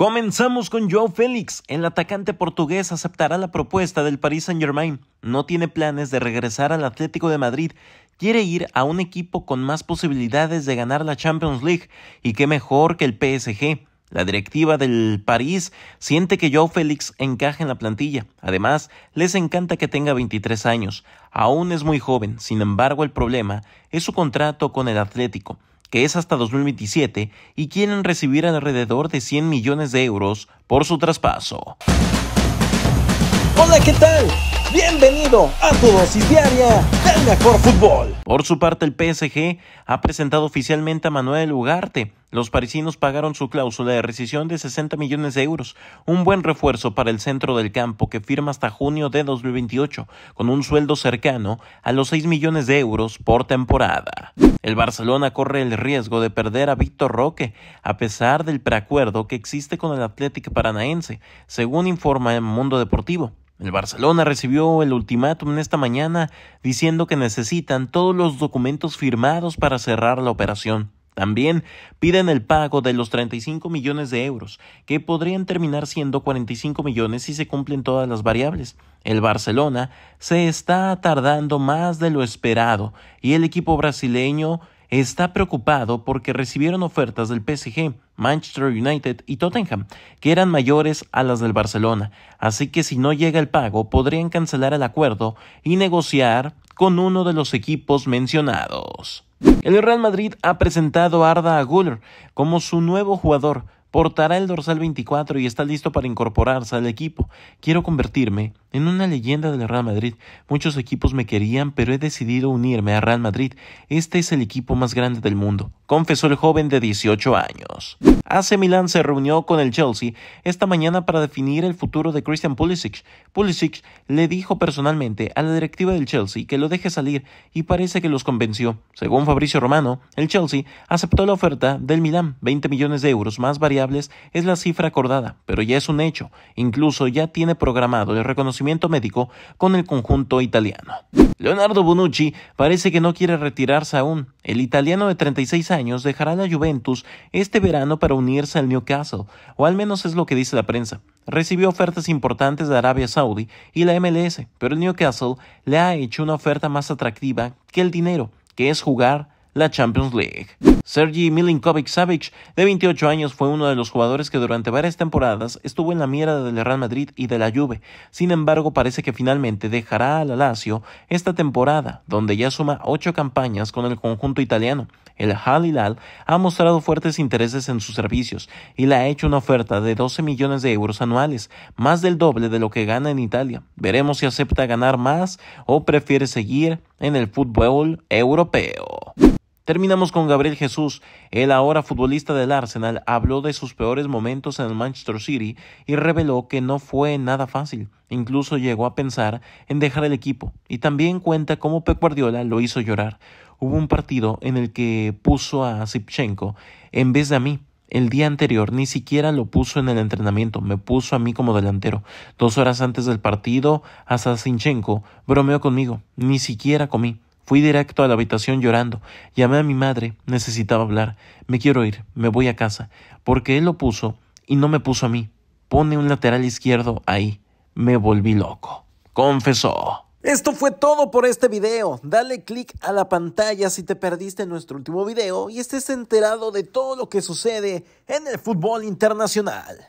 Comenzamos con Joe Félix. El atacante portugués aceptará la propuesta del Paris Saint-Germain. No tiene planes de regresar al Atlético de Madrid. Quiere ir a un equipo con más posibilidades de ganar la Champions League y qué mejor que el PSG. La directiva del París siente que Joe Félix encaje en la plantilla. Además, les encanta que tenga 23 años. Aún es muy joven, sin embargo el problema es su contrato con el Atlético que es hasta 2027, y quieren recibir alrededor de 100 millones de euros por su traspaso. Hola, ¿qué tal? Bienvenido a tu dosis diaria del mejor fútbol. Por su parte, el PSG ha presentado oficialmente a Manuel Ugarte. Los parisinos pagaron su cláusula de rescisión de 60 millones de euros, un buen refuerzo para el centro del campo que firma hasta junio de 2028, con un sueldo cercano a los 6 millones de euros por temporada. El Barcelona corre el riesgo de perder a Víctor Roque, a pesar del preacuerdo que existe con el Atlético Paranaense, según informa el Mundo Deportivo. El Barcelona recibió el ultimátum esta mañana diciendo que necesitan todos los documentos firmados para cerrar la operación. También piden el pago de los 35 millones de euros, que podrían terminar siendo 45 millones si se cumplen todas las variables. El Barcelona se está tardando más de lo esperado y el equipo brasileño está preocupado porque recibieron ofertas del PSG, Manchester United y Tottenham, que eran mayores a las del Barcelona, así que si no llega el pago podrían cancelar el acuerdo y negociar con uno de los equipos mencionados. El Real Madrid ha presentado a Arda Güler como su nuevo jugador, Portará el dorsal 24 y está listo para incorporarse al equipo. Quiero convertirme en una leyenda del Real Madrid. Muchos equipos me querían, pero he decidido unirme a Real Madrid. Este es el equipo más grande del mundo, confesó el joven de 18 años. AC Milan se reunió con el Chelsea esta mañana para definir el futuro de Christian Pulisic. Pulisic le dijo personalmente a la directiva del Chelsea que lo deje salir y parece que los convenció. Según Fabricio Romano, el Chelsea aceptó la oferta del Milan, 20 millones de euros más variables es la cifra acordada, pero ya es un hecho, incluso ya tiene programado el reconocimiento médico con el conjunto italiano. Leonardo Bonucci parece que no quiere retirarse aún. El italiano de 36 años dejará la Juventus este verano para unirse al Newcastle, o al menos es lo que dice la prensa. Recibió ofertas importantes de Arabia Saudí y la MLS, pero el Newcastle le ha hecho una oferta más atractiva que el dinero, que es jugar la Champions League. Sergi Milinkovic Savic, de 28 años, fue uno de los jugadores que durante varias temporadas estuvo en la mira del Real Madrid y de la Juve. Sin embargo, parece que finalmente dejará al la Lazio esta temporada, donde ya suma ocho campañas con el conjunto italiano. El Halilal ha mostrado fuertes intereses en sus servicios y le ha hecho una oferta de 12 millones de euros anuales, más del doble de lo que gana en Italia. Veremos si acepta ganar más o prefiere seguir en el fútbol europeo. Terminamos con Gabriel Jesús. El ahora futbolista del Arsenal habló de sus peores momentos en el Manchester City y reveló que no fue nada fácil. Incluso llegó a pensar en dejar el equipo. Y también cuenta cómo Pep Guardiola lo hizo llorar. Hubo un partido en el que puso a Sipchenko en vez de a mí. El día anterior ni siquiera lo puso en el entrenamiento, me puso a mí como delantero. Dos horas antes del partido, hasta Zinchenko bromeó conmigo, ni siquiera comí. Fui directo a la habitación llorando. Llamé a mi madre, necesitaba hablar. Me quiero ir, me voy a casa, porque él lo puso y no me puso a mí. Pone un lateral izquierdo ahí. Me volví loco. Confesó. Esto fue todo por este video. Dale click a la pantalla si te perdiste nuestro último video y estés enterado de todo lo que sucede en el fútbol internacional.